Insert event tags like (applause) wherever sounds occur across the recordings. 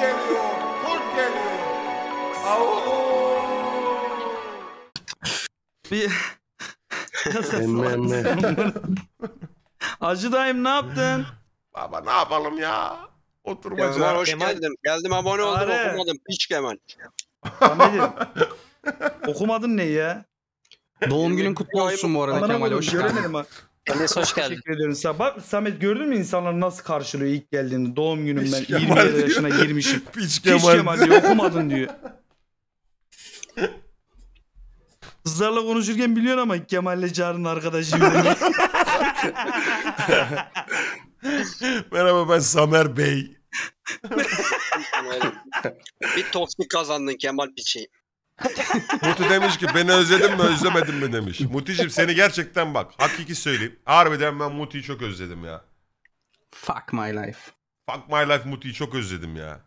geliyor, kurt geliyor. Avuuu. Bir... Emme emme. Hacı dayım ne yaptın? Baba ne yapalım ya? Oturmaca. Kemal hoş geldin, geldim. abone oldum Fare. okumadım. Piç Kemal. Ahmet'im. Okumadın ne ya? Doğum günün kutlu olsun bu arada Kemal. Hoş geldin. Enes hoş geldin. Teşekkür ediyorum Sabah. Samet gördün mü insanlar nasıl karşılıyor ilk geldiğini. Doğum günüm ben 27 Kemal yaşına girmişim. Piç (laughs) Kemal, Kemal diyor okumadın diyor. (laughs) Kızlarla konuşurken biliyorsun ama Kemal'le Car'ın arkadaşıyım. (laughs) Merhaba ben Samer Bey. bir toksik kazandın Kemal Piçi. (laughs) Muti demiş ki beni özledin mi özlemedin mi demiş. Muti'cim seni gerçekten bak hakiki söyleyeyim. Harbiden ben Muti'yi çok özledim ya. Fuck my life. Fuck my life Muti'yi çok özledim ya.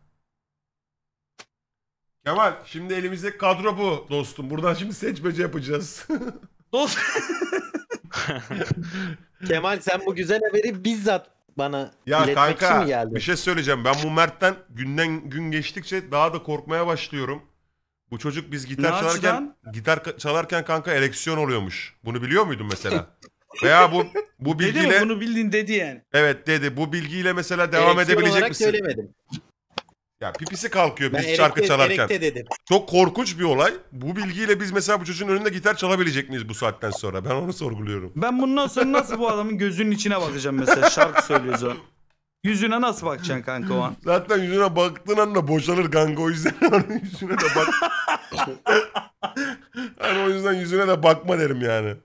Kemal şimdi elimizde kadro bu dostum. Buradan şimdi seçmece yapacağız. (laughs) Dost. (laughs) Kemal sen bu güzel haberi bizzat bana ya iletmek kanka, için mi geldin? bir şey söyleyeceğim. Ben bu Mert'ten günden gün geçtikçe daha da korkmaya başlıyorum. Bu çocuk biz gitar çalarken gitar çalarken kanka ereksiyon oluyormuş. Bunu biliyor muydun mesela? (laughs) Veya bu bu Dedi bilgiyle mi bunu bildin dedi yani. evet dedi. Bu bilgiyle mesela devam Ereksiyon edebilecek olarak misin? söylemedim. Ya pipisi kalkıyor Ben biz şarkı erekte, çalarken. erekte dedim. Çok korkunç bir olay. Bu bilgiyle biz mesela bu çocuğun önünde gitar çalabilecek miyiz bu saatten sonra? Ben onu sorguluyorum. Ben bundan sonra nasıl bu adamın gözünün içine bakacağım mesela şarkı söylüyor Yüzüne nasıl bakacaksın kanka o an? (laughs) Zaten yüzüne baktığın anda boşalır kanka o yüzden (laughs) onun yüzüne de bak. (laughs) hani o yüzden yüzüne de bakma derim yani.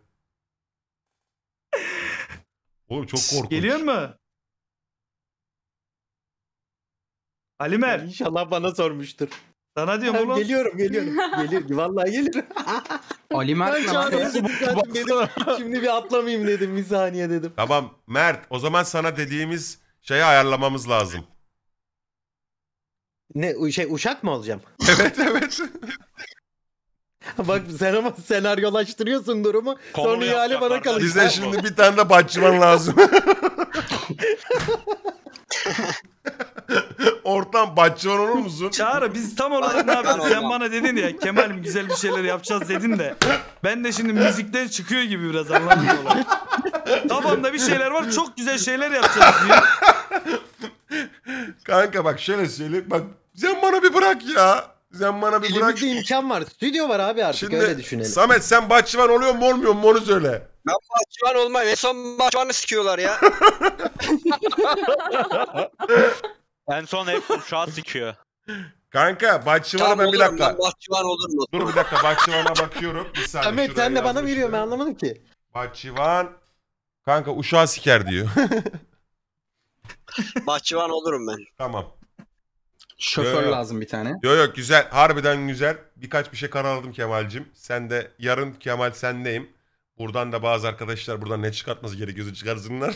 Oğlum çok korkunç. Geliyor mu? Ali Alimer İnşallah bana sormuştur. sana diyorum oğlum. Geliyorum geliyorum. Gelir, vallahi gelir. Ali Ben Mert ne Şimdi bir atlamayayım dedim bir saniye dedim. Tamam Mert o zaman sana dediğimiz şeyi ayarlamamız lazım. Ne şey uçak mı alacağım? (laughs) evet evet. (laughs) Bak sen ama senaryolaştırıyorsun durumu. Konu sonra ihale bana kalacak. Bize şimdi bir tane de bahçıvan (laughs) lazım. Ortam bahçıvan olur musun? Çağrı biz tam olarak ne yapacağız? Sen bana dedin ya Kemal güzel bir şeyler yapacağız dedin de. Ben de şimdi müzikten çıkıyor gibi biraz anlamıyorum. Kafamda bir şeyler var çok güzel şeyler yapacağız diyor. Kanka bak şöyle söyleyeyim. Bak sen bana bir bırak ya. Sen bana bir bırak. Elimizde imkan var. Stüdyo var abi artık Şimdi, öyle düşünelim. Samet sen bahçıvan oluyor mu olmuyor mu onu söyle. Ben bahçıvan olmayayım. En son bahçıvanı sikiyorlar ya. (laughs) en son hep uşağı sikiyor. Kanka bahçıvana tamam, ben bir dakika. Ben bahçıvan olur mu? Dur bir dakika bahçıvana bakıyorum. Bir saniye. Ahmet sen de bana mı veriyorsun ben anlamadım ki. Bahçıvan. Kanka uşağı siker diyor. (laughs) Bahçıvan olurum ben. Tamam. Şoför yo, yo. lazım bir tane. Yok yok güzel. Harbiden güzel. Birkaç bir şey kararladım Kemal'cim. Sen de yarın Kemal sendeyim. Buradan da bazı arkadaşlar buradan ne çıkartması gerekiyorsa çıkarsınlar.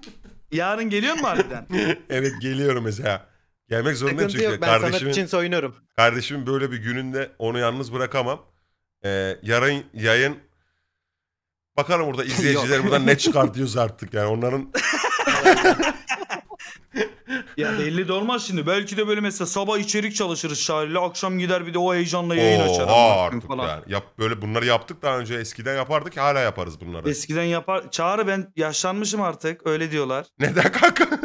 (laughs) Yarın geliyor mu harbiden? (laughs) evet geliyorum mesela. Gelmek zorundayım çünkü. Yok, ben kardeşimin, sanat için soyunurum. Kardeşimin böyle bir gününde onu yalnız bırakamam. Ee, yarın yayın bakalım burada (laughs) izleyiciler buradan ne çıkartıyoruz artık yani onların (laughs) ya belli de olmaz şimdi. Belki de böyle mesela sabah içerik çalışırız şairle. Akşam gider bir de o heyecanla yayın Oo, açar. Aa, artık falan. Yani. Yap, böyle bunları yaptık daha önce. Eskiden yapardık hala yaparız bunları. Eskiden yapar. Çağrı ben yaşlanmışım artık. Öyle diyorlar. Neden kanka?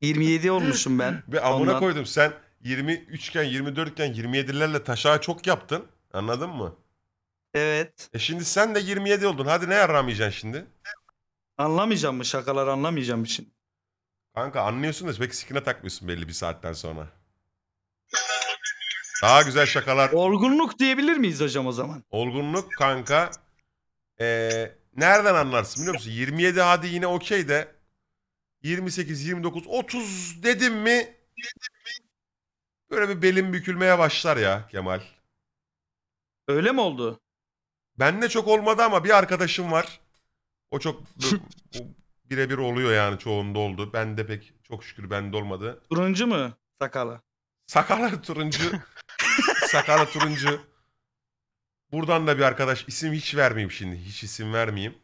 27 olmuşum ben. Ve (laughs) amına Ondan... koydum sen 23 iken 24 iken 27'lerle taşağı çok yaptın. Anladın mı? Evet. E şimdi sen de 27 oldun. Hadi ne yaramayacaksın şimdi? Anlamayacağım mı şakalar anlamayacağım şimdi. Kanka anlıyorsun da pek sikine takmıyorsun belli bir saatten sonra. Daha güzel şakalar. Olgunluk diyebilir miyiz hocam o zaman? Olgunluk kanka. Ee, nereden anlarsın biliyor musun? 27 hadi yine okey de 28, 29, 30 dedim mi böyle bir belim bükülmeye başlar ya Kemal. Öyle mi oldu? Bende çok olmadı ama bir arkadaşım var. O çok birebir oluyor yani çoğunda oldu. Ben de pek çok şükür bende olmadı. Turuncu mu sakalı? Sakalı turuncu. (laughs) sakalı turuncu. Buradan da bir arkadaş isim hiç vermeyeyim şimdi. Hiç isim vermeyeyim.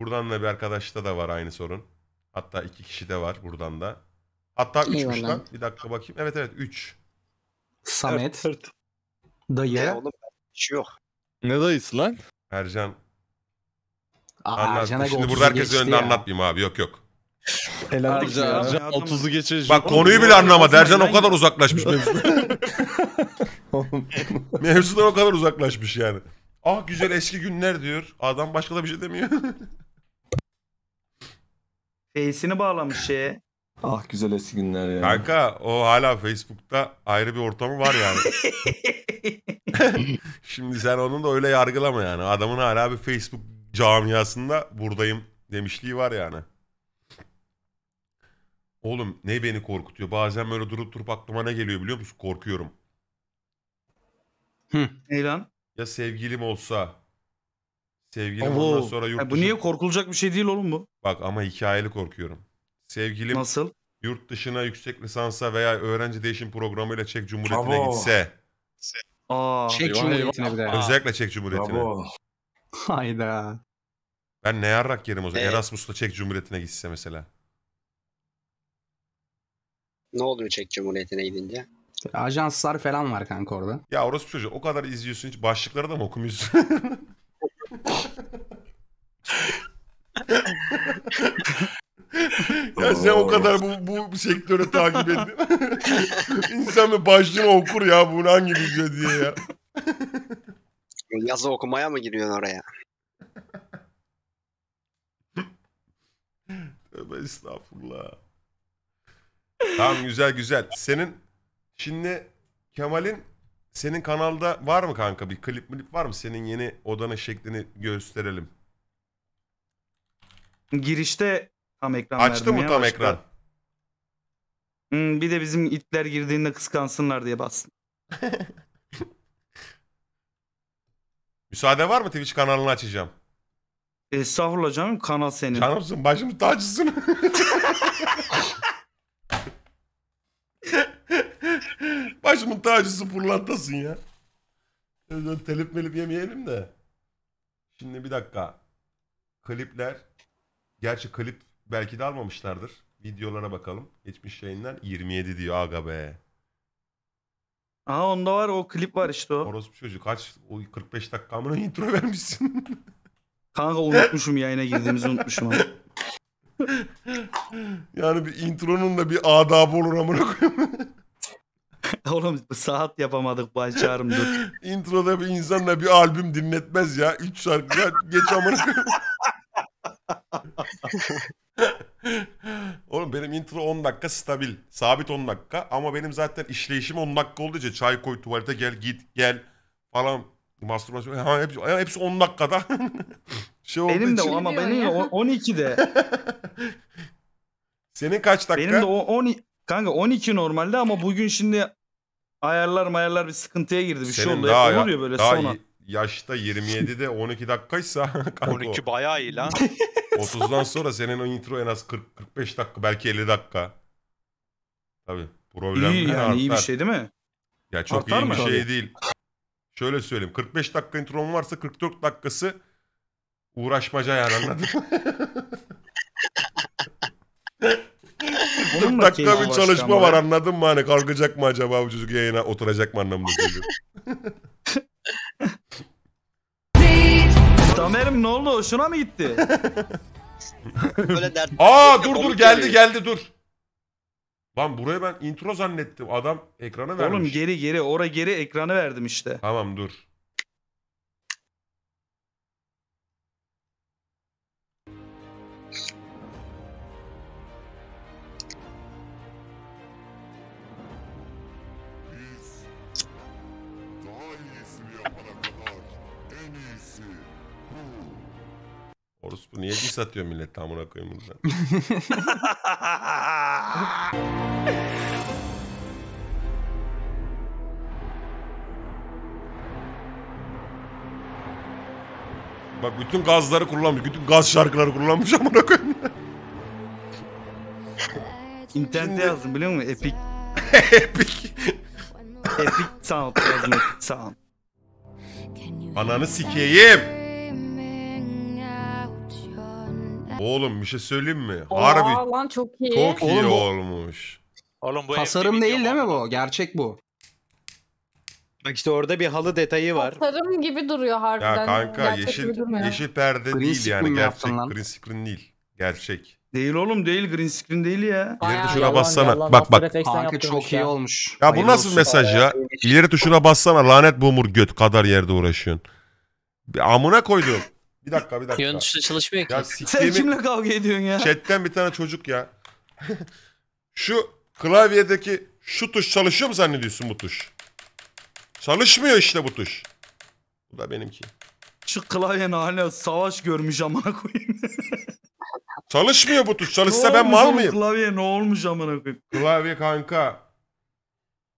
Buradan da bir arkadaşta da var aynı sorun. Hatta iki kişi de var buradan da. Hatta üçmüş lan. Bir dakika bakayım. Evet evet üç. Samet. Dayı. Ne oğlum? Hiç yok. Ne dayısı lan? Ercan Aa, Şimdi burada herkes önünde anlatmayayım abi. Yok yok. Elendik ya. Ercan 30'u geçecek. Bak konuyu bile anlamadı. Ercan o kadar uzaklaşmış (laughs) mevzudan. mevzudan o kadar uzaklaşmış yani. Ah güzel eski günler diyor. Adam başka da bir şey demiyor. (laughs) Face'ini bağlamış şeye. Ah güzel eski günler ya. Kanka o hala Facebook'ta ayrı bir ortamı var yani. (laughs) Şimdi sen onu da öyle yargılama yani. Adamın hala bir Facebook camiasında buradayım demişliği var yani. Oğlum ne beni korkutuyor? Bazen böyle durup durup aklıma ne geliyor biliyor musun? Korkuyorum. Hı. Ne lan? Ya sevgilim olsa. Sevgilim Oho. ondan sonra yurt Ya bu niye korkulacak bir şey değil oğlum bu? Bak ama hikayeli korkuyorum. Sevgilim Nasıl? yurt dışına yüksek lisansa veya öğrenci değişim programıyla Çek Cumhuriyeti'ne Bravo. gitse. Aa. Çek Cumhuriyeti'ne bir de. Özellikle Çek Cumhuriyeti'ne. Bravo. Hayda. Ben ne yarrak yerim o zaman. Ee, Erasmus'la Çek Cumhuriyeti'ne gitse mesela. Ne oluyor Çek Cumhuriyeti'ne gidince? Ajanslar falan var kanka orada. Ya orası çocuğu o kadar izliyorsun hiç başlıkları da mı okumuyorsun? (laughs) ya sen o kadar bu, bu sektörü takip ettin. (laughs) İnsan bir başlığını okur ya bunu hangi video diye ya. Yazı okumaya mı giriyorsun oraya? Tövbe estağfurullah. tamam güzel güzel. Senin şimdi Kemal'in senin kanalda var mı kanka bir klip milip var mı? Senin yeni odana şeklini gösterelim. Girişte tam ekran Açtı mı tam başka. ekran? Hmm, bir de bizim itler girdiğinde kıskansınlar diye bastım. (laughs) Müsaade var mı Twitch kanalını açacağım? Estağfurullah canım kanal senin. Canımsın başımın tacısın. başımın tacısı pırlantasın ya. Önden telif melif yemeyelim de. Şimdi bir dakika. Klipler. Gerçi klip belki de almamışlardır. Videolara bakalım. Geçmiş yayınlar 27 diyor aga be. Aha onda var o klip var işte o. Orospu çocuğu kaç? O 45 dakika mı intro vermişsin. (laughs) Kanka unutmuşum yayına girdiğimizi unutmuşum abi. (laughs) yani bir intronun da bir adabı olur amına koyayım. (laughs) Oğlum saat yapamadık başarım dur. Introda bir insanla bir albüm dinletmez ya. Üç şarkı geç amına koyayım. Oğlum benim intro 10 dakika stabil. Sabit 10 dakika ama benim zaten işleyişim 10 dakika olduğu için çay koy tuvalete gel git gel falan Mastürbasyon. Ha, hepsi, ha, hepsi 10 dakikada. (laughs) şey Benim de için. ama benim ya. o- 12'de. (laughs) Senin kaç dakika? benim de 10 kanka 12 normalde ama bugün şimdi ayarlar mayarlar bir sıkıntıya girdi bir şey Senin oldu. Hep ya- böyle daha sonra. y- yaşta 27'de 12 dakikaysa (laughs) kanka 12 bayağı iyi lan. 30'dan sonra senin o intro en az 40 45 dakika belki 50 dakika. Tabii. Problem İyi yani iyi bir şey değil mi? Ya çok Artar iyi mı? bir şey değil. Şöyle söyleyeyim. 45 dakika intro'm varsa 44 dakikası uğraşmaca yani anladın mı? 40 (laughs) dakika bir çalışma var anladın mı? Hani kalkacak mı acaba bu çocuk yayına oturacak mı anlamında söylüyorum. (laughs) Tamer'im ne oldu? Hoşuna mı gitti? Böyle dert. Aa dur dur geldi geldi dur. Lan buraya ben intro zannettim. Adam ekrana vermiş. Oğlum geri geri. Ora geri ekranı verdim işte. Tamam dur. Niye bir satıyor millet amına koyayım bundan? (laughs) Bak bütün gazları kullanmış. Bütün gaz şarkıları kullanmış amına koyayım. İnternette yazdım biliyor musun? Epic. (laughs) Epic. Epic sound yazdım. Epic sound. Ananı sikeyim. oğlum bir şey söyleyeyim mi? Oha Harbi lan çok iyi. çok iyi Oğlum olmuş. Oğlum bu Tasarım değil değil mi bu? Gerçek bu. Bak işte orada bir halı detayı var. Tasarım gibi duruyor harbiden. Ya kanka Gerçek yeşil yeşil perde Green değil yani gerçek. lan? Green screen değil. Gerçek. Değil oğlum değil green screen değil ya. İleri tuşuna yalan, bassana. yalan. Bak bak. Kanka yaptırmış çok iyi olmuş. Ya bu nasıl mesaj ya? İleri tuşuna bassana lanet bumur göt kadar yerde uğraşıyorsun. Bir amına koydum. Bir dakika bir dakika. Yön tuşla çalışmıyor ki. Sen kimle kavga ediyorsun ya? chatten bir tane çocuk ya. şu klavyedeki şu tuş çalışıyor mu zannediyorsun bu tuş? Çalışmıyor işte bu tuş. Bu da benimki. Şu klavyenin haline savaş görmüş amına koyayım. Çalışmıyor bu tuş. Çalışsa ben mal mıyım? Klavye ne olmuş amına koyayım? Klavye kanka.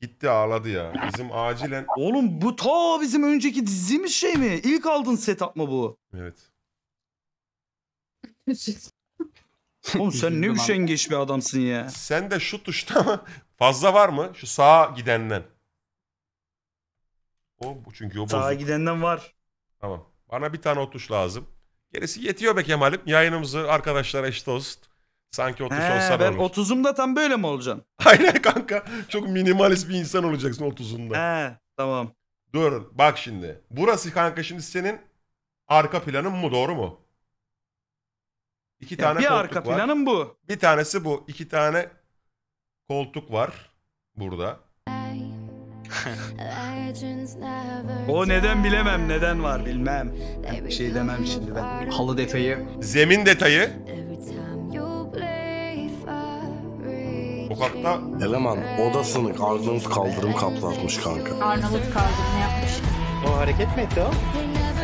Gitti ağladı ya. Bizim acilen... Oğlum bu ta bizim önceki dizimiz şey mi? İlk aldığın setup mı bu? Evet. (laughs) Oğlum sen ne üşengeç bir adamsın ya. Sen de şu tuşta fazla var mı? Şu sağa gidenden. O çünkü o bozuk. Sağa gidenden var. Tamam. Bana bir tane o tuş lazım. Gerisi yetiyor be Kemal'im. Yayınımızı arkadaşlara eşit olsun. Sanki 30 olsa ben olur. 30'umda tam böyle mi olacaksın? (laughs) Aynen kanka. Çok minimalist bir insan olacaksın 30'unda. He tamam. Dur bak şimdi. Burası kanka şimdi senin arka planın mı doğru mu? İki ya tane bir koltuk arka var. planım bu. Bir tanesi bu. İki tane koltuk var burada. (laughs) o neden bilemem neden var bilmem. bir şey demem şimdi ben. Halı detayı. Zemin detayı. Sokakta... Eleman odasını Arnavut kaldırım kaplatmış kanka. Arnavut kaldırım yapmış. O hareket mi etti o?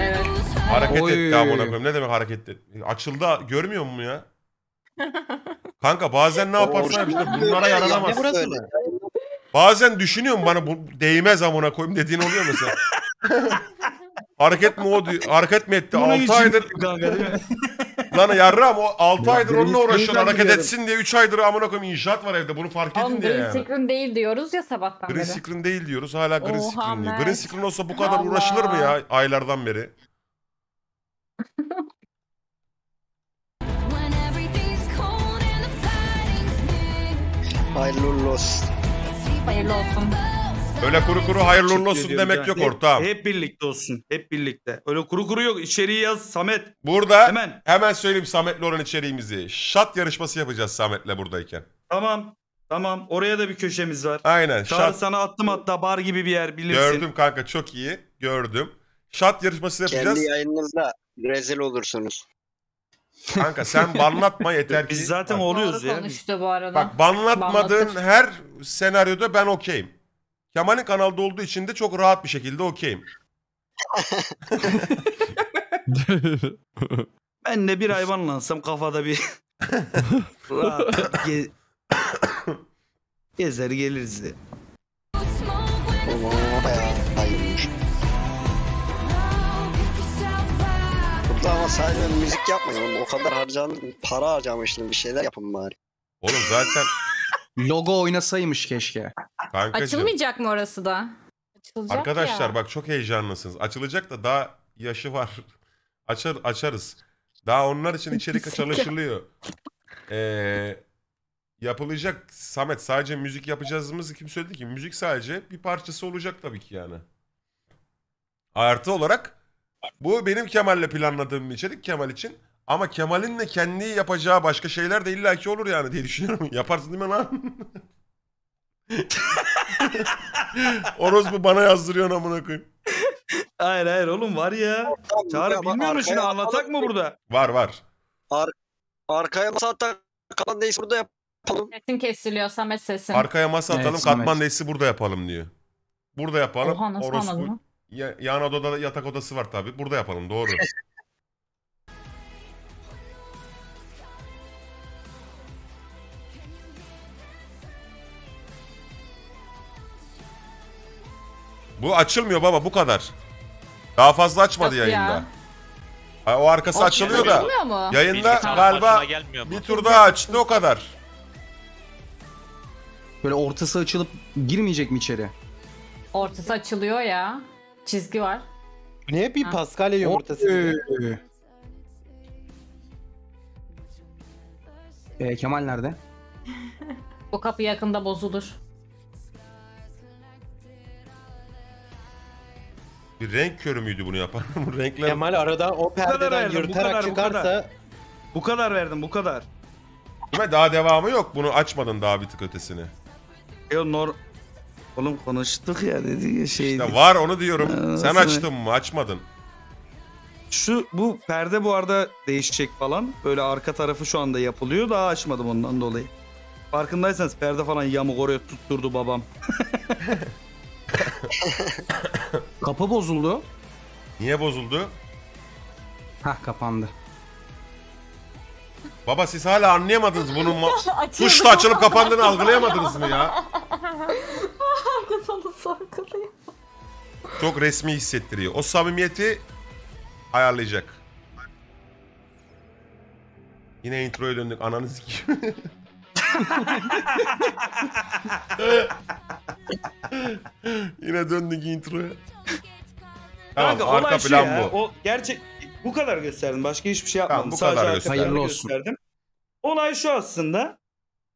Evet. Hareket Oy. etti amına koyayım. Ne demek hareket etti? Açıldı görmüyor mu ya? (laughs) kanka bazen ne yaparsan işte bunlara yaranamazsın. bazen düşünüyorum bana bu değmez amına koyayım dediğin oluyor mu sen? (laughs) hareket mi o hareket mi etti? 6 aydır Lan yarram o 6 aydır benim onunla uğraşıyorsun hareket diyorum. etsin diye 3 aydır amına koyayım inşaat var evde bunu fark edin Oğlum diye green yani. screen değil diyoruz ya sabahtan Green screen değil diyoruz hala green Oha, screen diyor. Green screen olsa bu kadar Allah. uğraşılır mı ya aylardan beri? When everything's cold and Hayırlı olsun. Hayırlı olsun. Öyle kuru kuru hayırlı uğurlu olsun demek yok ortağım. Hep birlikte olsun. Hep birlikte. Öyle kuru kuru yok. İçeriği yaz Samet. Burada hemen, hemen söyleyeyim Samet'le olan içeriğimizi. Şat yarışması yapacağız Samet'le buradayken. Tamam. Tamam. Oraya da bir köşemiz var. Aynen. şat... sana attım hatta bar gibi bir yer bilirsin. Gördüm kanka çok iyi. Gördüm. Şat yarışması yapacağız. Kendi yayınınızda rezil olursunuz. Kanka sen (laughs) banlatma yeter ki. Biz zaten oluyoruz ya. Konuştu bu arada. Bak banlatmadığın Banlatır. her senaryoda ben okeyim. Kemal'in kanalda olduğu için de çok rahat bir şekilde okeyim. (laughs) Ben de bir hayvanlansam kafada bir (laughs) rahat ge- gezer geliriz. de. Oo, bayağı hayırmış. Burada ama sadece müzik yapmayalım. O kadar harcan, para harcamıştım. Bir şeyler yapın bari. Oğlum zaten Logo oynasaymış keşke. Kankacığım, Açılmayacak mı orası da? Açılacak Arkadaşlar ya. bak çok heyecanlısınız. Açılacak da daha yaşı var. (laughs) Açar, açarız. Daha onlar için içerik çalışılıyor. Ee, yapılacak Samet sadece müzik yapacağızımızı kim söyledi ki? Müzik sadece bir parçası olacak tabii ki yani. Artı olarak bu benim Kemal'le planladığım bir içerik Kemal için. Ama Kemal'in de kendi yapacağı başka şeyler de illaki olur yani diye düşünüyorum. (laughs) Yaparsın değil mi lan? Oroz bu bana yazdırıyorsun amına koyayım. Hayır hayır oğlum var ya. Çağrı bilmiyor musun arkaya- anlatak mı burada? Var var. Ar arkaya basa hatta kalan neyse burada yapalım. Sesin kesiliyor Samet sesin. Arkaya masa Evet, atalım Samet. katman nesi burada yapalım diyor. Burada yapalım. Oha nasıl Orospu- anladın? Ya, yan odada yatak odası var tabi. Burada yapalım doğru. (laughs) Bu açılmıyor baba bu kadar. Daha fazla açmadı Nasıl ya? yayında. Ha, O arkası Oğlum, açılıyor da. Yayında Bilgisayar galiba bir tur daha açtı o kadar. Böyle ortası açılıp girmeyecek mi içeri? Ortası açılıyor ya. Çizgi var. ne bir Pascal yumurtası? ortası Ee, Kemal nerede? Bu kapı yakında bozulur. Bir renk körü müydü bunu yapan? (laughs) Bu renkler... Kemal arada o kadar perdeden verdim, yırtarak bu kadar. çıkarsa Bu kadar verdim bu kadar. Kemal daha devamı yok. Bunu açmadın daha bir tık ötesini. Yo nor... Oğlum konuştuk ya dedi ya şey. İşte var onu diyorum. Ee, Sen açtın mı açmadın. Şu bu perde bu arada değişecek falan. Böyle arka tarafı şu anda yapılıyor. Daha açmadım ondan dolayı. Farkındaysanız perde falan yamuk oraya tutturdu babam. (laughs) (laughs) Kapı bozuldu. Niye bozuldu? Hah kapandı. Baba siz hala anlayamadınız bunun ma- (laughs) Açıldı. tuşla açılıp kapandığını algılayamadınız mı ya? Herkes (laughs) onu Çok resmi hissettiriyor. O samimiyeti ayarlayacak. Yine introya döndük Ananız sikeyim. (laughs) (laughs) Yine döndük introya. Tamam, Kanka arka olay şu plan ya, bu. O gerçek bu kadar gösterdim. Başka hiçbir şey yapmadım. bu kadar arka gösterdim. gösterdim. Olay şu aslında.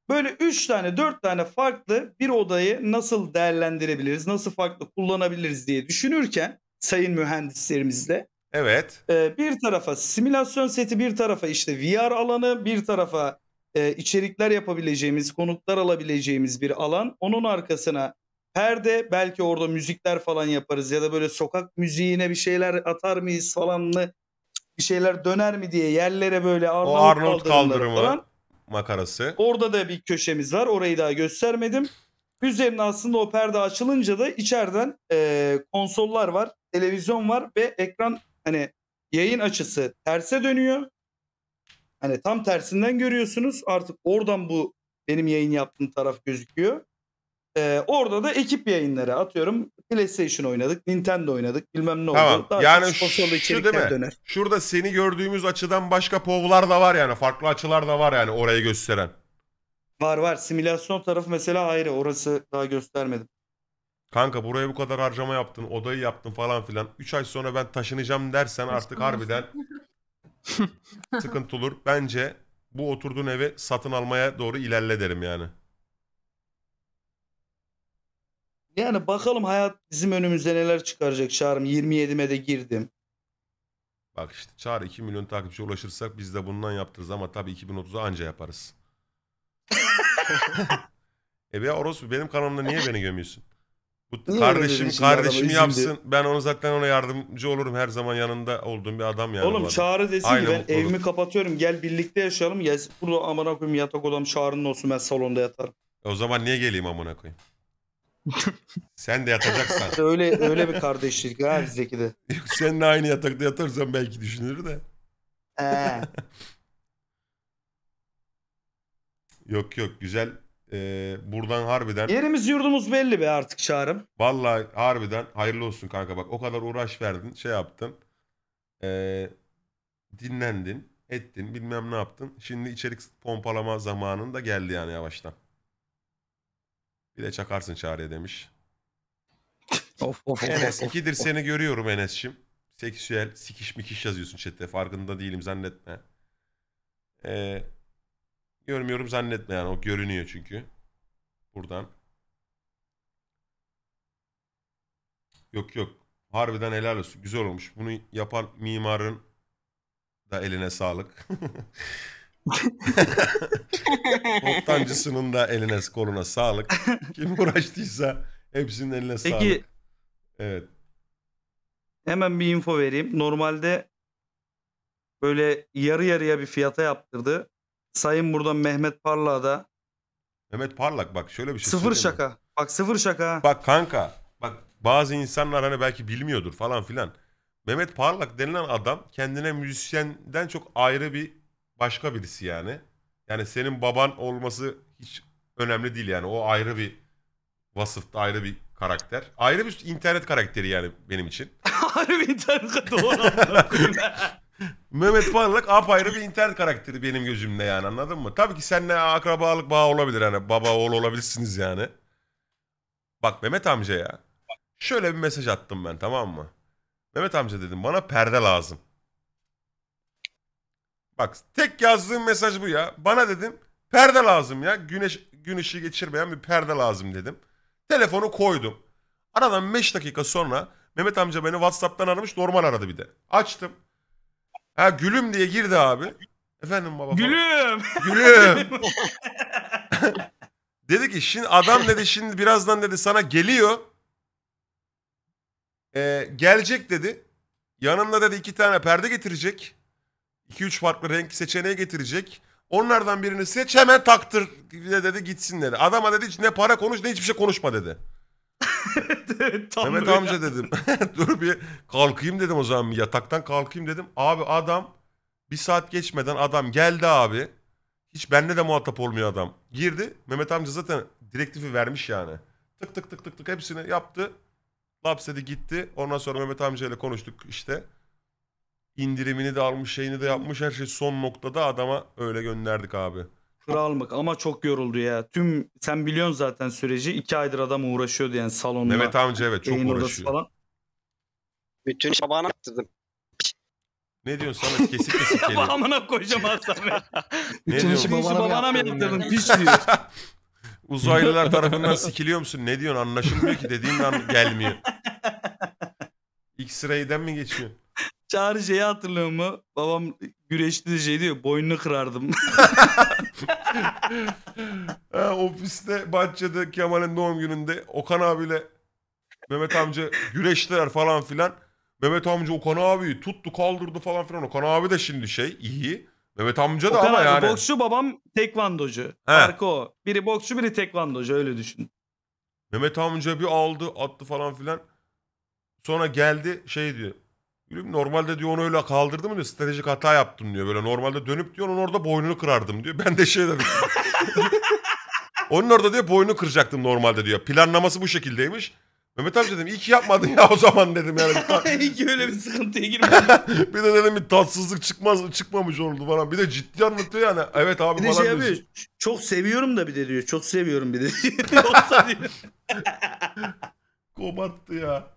Böyle 3 tane 4 tane farklı bir odayı nasıl değerlendirebiliriz, nasıl farklı kullanabiliriz diye düşünürken sayın mühendislerimizle Evet. E, bir tarafa simülasyon seti, bir tarafa işte VR alanı, bir tarafa e, içerikler yapabileceğimiz, konuklar alabileceğimiz bir alan. Onun arkasına perde belki orada müzikler falan yaparız ya da böyle sokak müziğine bir şeyler atar mıyız falan mı bir şeyler döner mi diye yerlere böyle Arnavut, Arnavut kaldırımı falan. makarası. Orada da bir köşemiz var. Orayı daha göstermedim. Üzerine aslında o perde açılınca da içeriden e, konsollar var, televizyon var ve ekran hani yayın açısı terse dönüyor. Hani tam tersinden görüyorsunuz. Artık oradan bu benim yayın yaptığım taraf gözüküyor. Ee, orada da ekip yayınları atıyorum. PlayStation oynadık, Nintendo oynadık, bilmem ne tamam. oldu. Daha yani sosyal şu Döner. Şurada seni gördüğümüz açıdan başka povlar da var yani. Farklı açılar da var yani orayı gösteren. Var var. Simülasyon tarafı mesela ayrı. Orası daha göstermedim. Kanka buraya bu kadar harcama yaptın, odayı yaptın falan filan. 3 ay sonra ben taşınacağım dersen artık harbiden (laughs) sıkıntı olur. Bence bu oturduğun evi satın almaya doğru ilerle derim yani. Yani bakalım hayat bizim önümüze neler çıkaracak Çağrım. 27'me de girdim. Bak işte Çağrı 2 milyon takipçiye ulaşırsak biz de bundan yaptırız ama tabii 2030'a anca yaparız. (laughs) (laughs) e be orospu benim kanalımda niye beni gömüyorsun? Bu Niye kardeşim öyle adama yapsın. Ben onu zaten ona yardımcı olurum her zaman yanında olduğum bir adam yani. Oğlum bu Çağrı desin Aynı ki ben mutluluk. evimi kapatıyorum gel birlikte yaşayalım. Gelsin burada amına koyayım yatak odam Çağrı'nın olsun ben salonda yatarım. E o zaman niye geleyim amına koyayım? (laughs) Sen de yatacaksan. (laughs) Öyle öyle bir kardeşlik ha bizdeki de. (laughs) Yok, Seninle aynı yatakta yatarsan belki düşünür de. Yok yok güzel ee, buradan harbiden... Yerimiz yurdumuz belli be artık Çağrım. Vallahi harbiden hayırlı olsun kanka bak o kadar uğraş verdin şey yaptın. Ee, dinlendin ettin bilmem ne yaptın. Şimdi içerik pompalama zamanın da geldi yani yavaştan. Bir de çakarsın çağrıya demiş. Of of of. Enes ikidir seni görüyorum Enes'cim. Seksüel sikiş mikiş yazıyorsun chatte farkında değilim zannetme. Eee Görmüyorum zannetme yani o görünüyor çünkü. Buradan. Yok yok. Harbiden helal olsun. Güzel olmuş. Bunu yapan mimarın da eline sağlık. Toptancısının (laughs) da eline koluna sağlık. Kim uğraştıysa hepsinin eline Peki, sağlık. Peki evet. hemen bir info vereyim. Normalde böyle yarı yarıya bir fiyata yaptırdı. Sayın buradan Mehmet Parlak'a da Mehmet Parlak bak şöyle bir şey sıfır söyleyeyim mi? şaka. Bak sıfır şaka. Bak kanka bak bazı insanlar hani belki bilmiyordur falan filan. Mehmet Parlak denilen adam kendine müzisyenden çok ayrı bir başka birisi yani. Yani senin baban olması hiç önemli değil yani. O ayrı bir vasıfta ayrı bir karakter. Ayrı bir internet karakteri yani benim için. (laughs) Ayrı bir internet doğru. (laughs) Mehmet Parlak apayrı bir internet karakteri benim gözümde yani anladın mı? Tabii ki seninle akrabalık bağı olabilir hani baba oğul olabilirsiniz yani. Bak Mehmet amca ya. Şöyle bir mesaj attım ben tamam mı? Mehmet amca dedim bana perde lazım. Bak tek yazdığım mesaj bu ya. Bana dedim perde lazım ya. Güneş gün ışığı geçirmeyen bir perde lazım dedim. Telefonu koydum. Aradan 5 dakika sonra Mehmet amca beni WhatsApp'tan aramış normal aradı bir de. Açtım. Ha gülüm diye girdi abi. Efendim baba. Gülüm. Gülüm. (laughs) (laughs) dedi ki şimdi adam dedi şimdi birazdan dedi sana geliyor. Ee, gelecek dedi. Yanımda dedi iki tane perde getirecek. 2 üç farklı renk seçeneği getirecek. Onlardan birini seç hemen taktır dedi gitsin dedi. Adama dedi ne para konuş ne hiçbir şey konuşma dedi. Mehmet amca dedim. (laughs) Dur bir kalkayım dedim o zaman yataktan kalkayım dedim. Abi adam bir saat geçmeden adam geldi abi. Hiç benle de muhatap olmuyor adam. Girdi. Mehmet amca zaten direktifi vermiş yani. Tık tık tık tık tık hepsini yaptı. Lapsedi gitti. Ondan sonra Mehmet amca ile konuştuk işte. İndirimini de almış şeyini de yapmış her şey son noktada adama öyle gönderdik abi. Krallık ama çok yoruldu ya. Tüm sen biliyorsun zaten süreci. iki aydır adam uğraşıyordu yani salonda. Mehmet amca evet çok uğraşıyor. Falan. Bütün iş babana attırdım. Ne diyorsun Samet? Kesik kesik Ya geliyor. amına koyacağım Hasan Ne Bütün işi diyorsun? babana, babana mı yaptırdın? Piç diyor. Uzaylılar tarafından sikiliyor musun? Ne diyorsun? Anlaşılmıyor ki dediğin an gelmiyor. X-ray'den mi geçiyor? Çağrı şeyi hatırlıyor mu? Babam güreşti de şey diyor boynunu kırardım. (laughs) ha, ofiste bahçede Kemal'in doğum gününde Okan abiyle Mehmet amca güreştiler falan filan. Mehmet amca Okan abiyi tuttu kaldırdı falan filan. Okan abi de şimdi şey iyi. Mehmet amca da Okan ama abi, yani. Boksçu babam tekvandocu. He. Biri boksçu biri tekvandocu öyle düşün. Mehmet amca bir aldı attı falan filan. Sonra geldi şey diyor. Bilmiyorum, normalde diyor onu öyle kaldırdım mı diyor stratejik hata yaptım diyor. Böyle normalde dönüp diyor onun orada boynunu kırardım diyor. (laughs) Ben de şey dedim. onun orada diyor boynunu kıracaktım normalde diyor. Planlaması bu şekildeymiş. Mehmet amca dedim iyi ki yapmadın ya o zaman dedim yani. Bir, (laughs) ta- öyle bir sıkıntıya girmedim. (laughs) bir de dedim bir tatsızlık çıkmaz çıkmamış oldu bana. Bir de ciddi anlatıyor yani. Evet abi Bir de şey abi Çok seviyorum da bir de diyor. Çok seviyorum bir de diyor. Yoksa diyor. Komattı ya.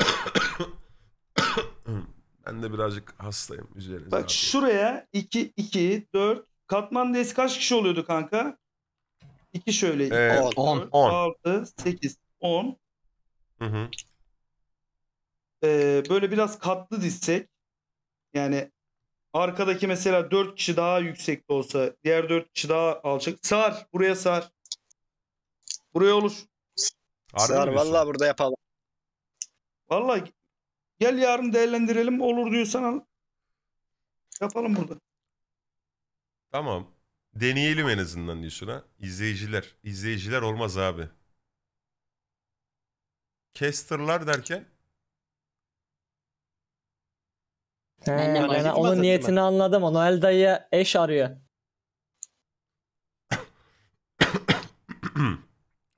(coughs) ben de birazcık hastayım. Üzerinize Bak şuraya 2, 2, 4. Katman DS kaç kişi oluyordu kanka? 2 şöyle. 10, ee, 6, 8, 10. Hı hı. Ee, böyle biraz katlı dizsek. Yani arkadaki mesela 4 kişi daha yüksek de olsa. Diğer 4 kişi daha alçak. Sar. Buraya sar. Buraya olur. Sar vallahi burada yapalım. Vallahi gel yarın değerlendirelim olur diyorsan al. Yapalım burada. Tamam. Deneyelim en azından diyorsun ha. İzleyiciler. İzleyiciler olmaz abi. Caster'lar derken? He, Annem ben onun niyetini ben. anladım. O Noel dayıya eş arıyor.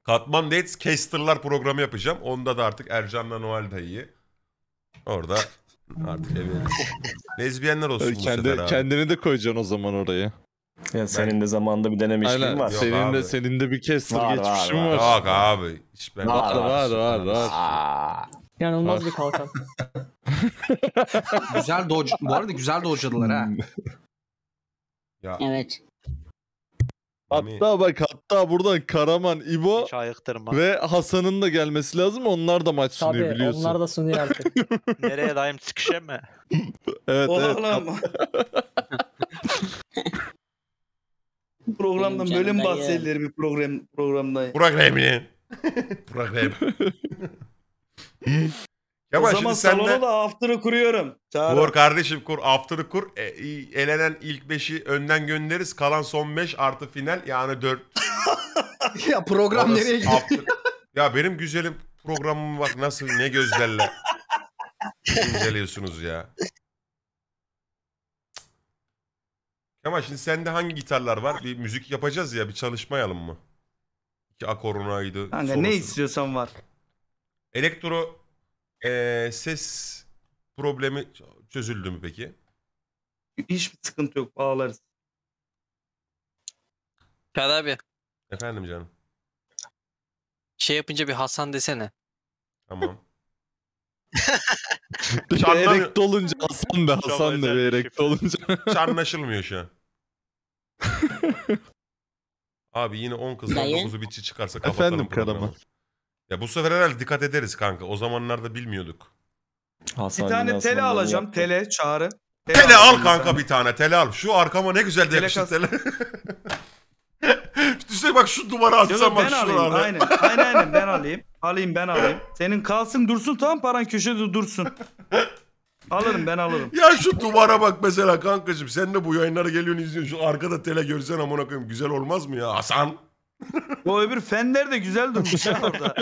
Katman Dates Caster'lar programı yapacağım. Onda da artık Ercan'la Noel dayıyı. Orada artık evleniriz. (laughs) Lezbiyenler olsun Öyle bu sefer abi. kendini de koyacaksın o zaman oraya. Ya senin de zamanda bir denemişliğin Aynen. var. senin de senin de bir kestir. Var, var, geçmişin var. var. Yok abi. Hiç ben... Var var var var. Aa, Yanılmaz bir kalkan. (laughs) Güzel doç. Bu arada güzel doçladılar ha. Ya, Evet. Hani hatta bak hatta buradan Karaman, İbo ve Hasan'ın da gelmesi lazım. Onlar da maç sunuyor Tabii biliyorsun. onlar da sunuyor artık. (laughs) Nereye daim sıkışayım mı? Evet evet. Oğlum. (laughs) Programdan Benim böyle mi bahsedilir bir program programdan? Burak Remli. (laughs) Burak Rem. Kemal o zaman salona senden... da after'ı kuruyorum. Çağırın. Kur kardeşim kur after'ı kur. E, elenen ilk 5'i önden göndeririz. Kalan son 5 artı final yani 4. (laughs) ya program Orası nereye gidiyor? After... (laughs) ya benim güzelim programım bak nasıl ne gözlerle inceliyorsunuz ya. ama şimdi sende hangi gitarlar var? Bir müzik yapacağız ya bir çalışmayalım mı? İki akorunaydı. Kanka sorusu. ne istiyorsan var. Elektro ee, ses problemi çözüldü mü peki? Hiçbir sıkıntı yok bağlarız. Kar abi Efendim canım. şey yapınca bir Hasan desene. Tamam. Çarpma- Erekte olunca Hasan da Hasan da bir erekte olunca. Hiç anlaşılmıyor şu an. Abi yine 10 kızdan Dayı. 9'u bitçi çıkarsa kapatırım Efendim programı. Karaman. Ya bu sefer herhalde dikkat ederiz kanka. O zamanlarda bilmiyorduk. Hasan bir tane tele alacağım. Yaptı. Tele çağrı. Tele, tele al kanka sana. bir tane tele al. Şu arkama ne güzel de yakıştı tele. (laughs) Düşünsene bak şu duvara atsam bak şuralarda. Aynen. aynen aynen ben alayım. Alayım ben alayım. Senin kalsın dursun tamam paran köşede dursun. Alırım ben alırım. Ya şu duvara bak mesela kankacığım. Sen de bu yayınlara geliyorsun izliyorsun. Şu arkada tele görsen amına koyayım. Güzel olmaz mı ya Hasan? (laughs) O öbür Fender de güzel durmuş ya orada.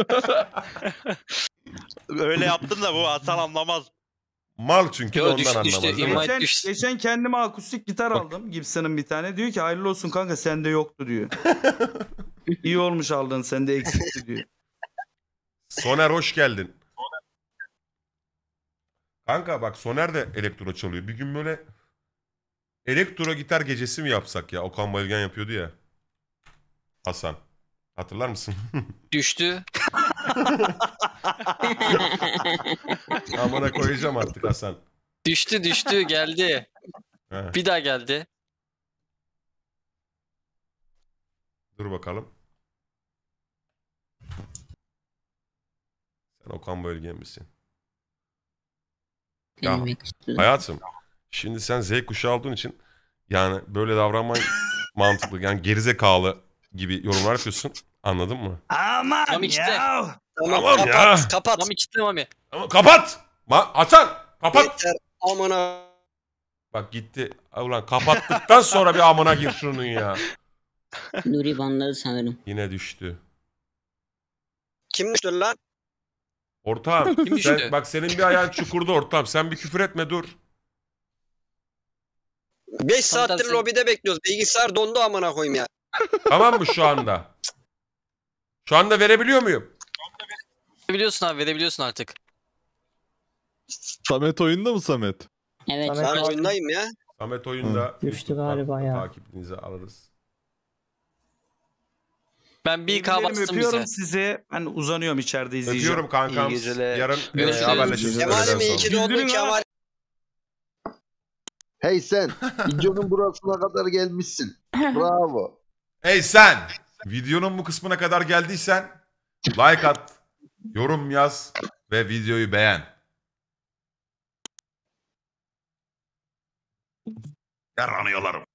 (laughs) Öyle yaptın da bu Hasan anlamaz. Mal çünkü Yo, ondan düştü, anlamaz. Geçen, geçen kendime akustik gitar aldım. Gibson'ın bir tane. Diyor ki hayırlı olsun kanka sende yoktu diyor. (laughs) İyi olmuş aldın sende eksikti diyor. Soner hoş geldin. Kanka bak Soner de elektro çalıyor. Bir gün böyle elektro gitar gecesi mi yapsak ya? Okan Bayülgen yapıyordu ya. Hasan. Hatırlar mısın? (laughs) Düştü. Amına koyacağım artık Hasan. Düştü düştü geldi. Bir daha geldi. Dur bakalım. Sen Okan bölge misin? Ya, hayatım şimdi sen Z kuşağı olduğun için yani böyle davranman (laughs) mantıklı. Yani gerizekalı gibi yorumlar yapıyorsun. Anladın mı? Aman Tam ikide. ya. Tamam, Tamam kapat, ya. Kapat. Mami kitle Mami. Ama kapat! Ma Hasan! Kapat! Yeter. Aman Bak gitti. Ay Ulan kapattıktan sonra bir amına gir şunun ya. Nuri banladı sanırım. Yine düştü. Kim düştü lan? Ortam. Kim sen, düştü? bak senin bir ayağın çukurda ortam. Sen bir küfür etme dur. 5 saattir tersi. lobide bekliyoruz. Bilgisayar dondu amına koyayım ya tamam mı şu anda? Şu anda verebiliyor muyum? Verebiliyorsun abi verebiliyorsun artık. Samet oyunda mı Samet? Evet. Ben Samet, oyundayım ya. Samet oyunda. Düştü galiba ya. Takipinizi alırız. Ben bir kahve Ellerimi bastım öpüyorum bize. sizi. Ben uzanıyorum içeride izleyeceğim. Öpüyorum kankam. İyi geceler. Yarın e, haberleşiriz. Kemal'im iyi ki doğdun Kemal. Hey sen, videonun burasına kadar gelmişsin. (laughs) Bravo. Ey sen videonun bu kısmına kadar geldiysen like at, yorum yaz ve videoyu beğen. Yaranıyorlarım.